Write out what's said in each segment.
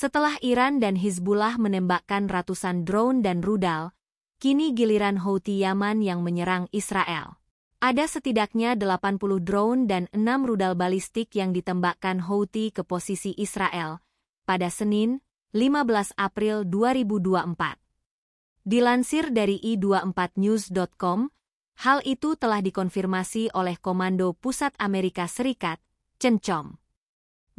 Setelah Iran dan Hizbullah menembakkan ratusan drone dan rudal, kini giliran Houthi Yaman yang menyerang Israel. Ada setidaknya 80 drone dan 6 rudal balistik yang ditembakkan Houthi ke posisi Israel pada Senin, 15 April 2024. Dilansir dari i24news.com, hal itu telah dikonfirmasi oleh Komando Pusat Amerika Serikat, CENCOM.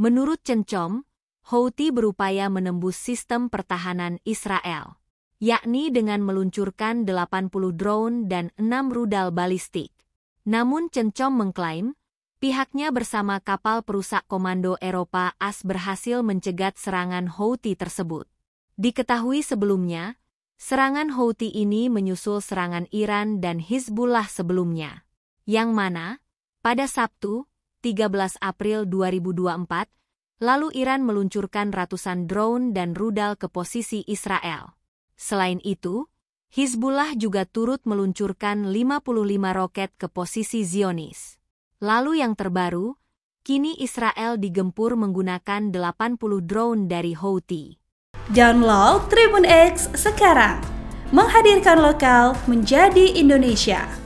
Menurut CENCOM, Houthi berupaya menembus sistem pertahanan Israel, yakni dengan meluncurkan 80 drone dan 6 rudal balistik. Namun Cencom mengklaim, pihaknya bersama kapal perusak Komando Eropa AS berhasil mencegat serangan Houthi tersebut. Diketahui sebelumnya, serangan Houthi ini menyusul serangan Iran dan Hizbullah sebelumnya, yang mana, pada Sabtu, 13 April 2024, Lalu Iran meluncurkan ratusan drone dan rudal ke posisi Israel. Selain itu, Hizbullah juga turut meluncurkan 55 roket ke posisi Zionis. Lalu yang terbaru, kini Israel digempur menggunakan 80 drone dari Houthi. Download Tribun X sekarang, menghadirkan lokal menjadi Indonesia.